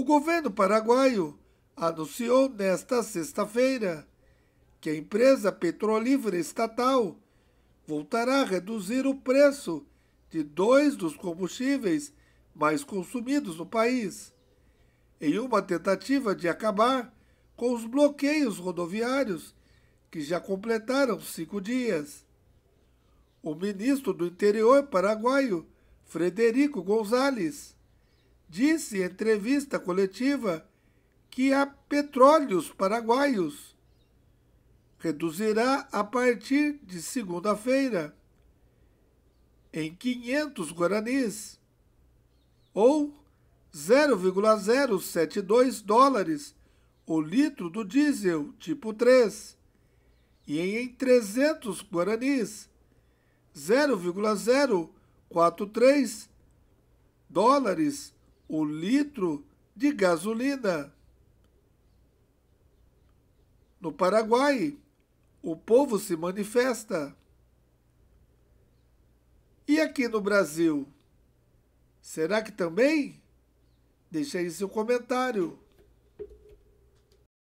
O governo paraguaio anunciou nesta sexta-feira que a empresa petrolífera estatal voltará a reduzir o preço de dois dos combustíveis mais consumidos no país, em uma tentativa de acabar com os bloqueios rodoviários que já completaram cinco dias. O ministro do Interior paraguaio, Frederico Gonzalez, disse em entrevista coletiva que a Petróleos Paraguaios reduzirá a partir de segunda-feira em 500 guaranis ou 0,072 dólares o litro do diesel tipo 3 e em 300 guaranis 0,043 dólares o litro de gasolina. No Paraguai, o povo se manifesta. E aqui no Brasil? Será que também? Deixe aí seu comentário.